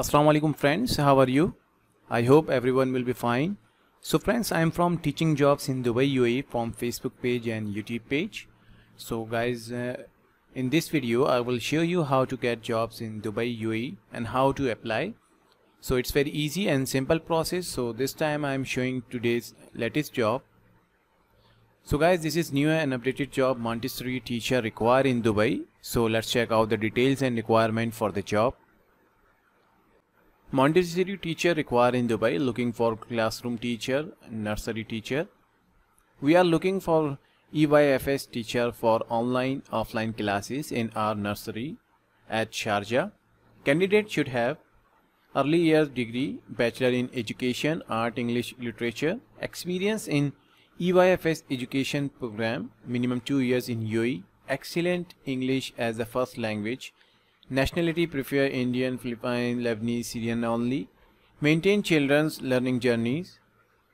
Assalamu alaikum friends how are you I hope everyone will be fine so friends I am from teaching jobs in Dubai UAE from Facebook page and YouTube page so guys uh, in this video I will show you how to get jobs in Dubai UAE and how to apply so it's very easy and simple process so this time I am showing today's latest job so guys this is new and updated job Montessori teacher required in Dubai so let's check out the details and requirement for the job Montessori teacher required in Dubai looking for classroom teacher, nursery teacher. We are looking for EYFS teacher for online offline classes in our nursery at Sharjah. Candidate should have early years degree, bachelor in education, art, English, literature, experience in EYFS education program, minimum 2 years in UAE, excellent English as the first language, Nationality prefer Indian, Philippine, Lebanese, Syrian only. Maintain children's learning journeys.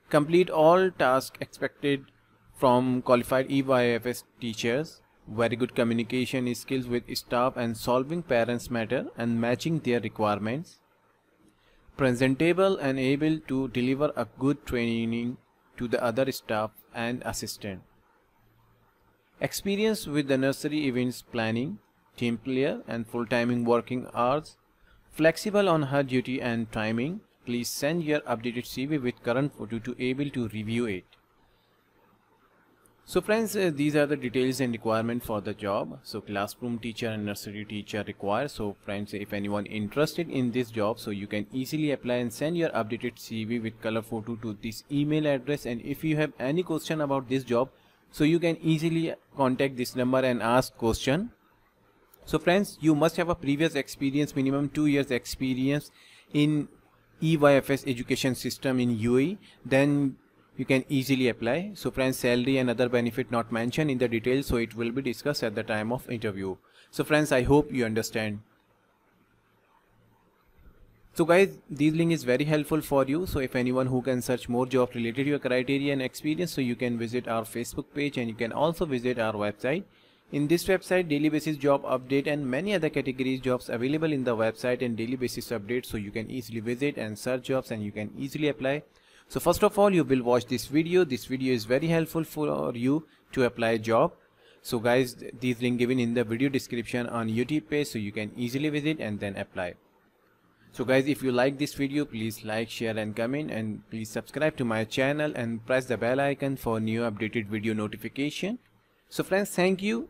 Complete all tasks expected from qualified EYFS teachers. Very good communication skills with staff and solving parents' matter and matching their requirements. Presentable and able to deliver a good training to the other staff and assistant. Experience with the nursery events planning, team player and full timing working hours, flexible on her duty and timing. Please send your updated CV with current photo to able to review it. So friends, uh, these are the details and requirement for the job. So classroom teacher and nursery teacher require. So friends, if anyone interested in this job, so you can easily apply and send your updated CV with color photo to this email address. And if you have any question about this job, so you can easily contact this number and ask question so friends you must have a previous experience minimum two years experience in EYFS education system in UAE then you can easily apply so friends salary and other benefit not mentioned in the details so it will be discussed at the time of interview so friends I hope you understand so guys, this link is very helpful for you. So if anyone who can search more job related to your criteria and experience, so you can visit our Facebook page and you can also visit our website. In this website, daily basis job update and many other categories jobs available in the website and daily basis update so you can easily visit and search jobs and you can easily apply. So first of all, you will watch this video. This video is very helpful for you to apply job. So guys, these link given in the video description on YouTube page so you can easily visit and then apply. So guys, if you like this video, please like, share and comment and please subscribe to my channel and press the bell icon for new updated video notification. So friends, thank you.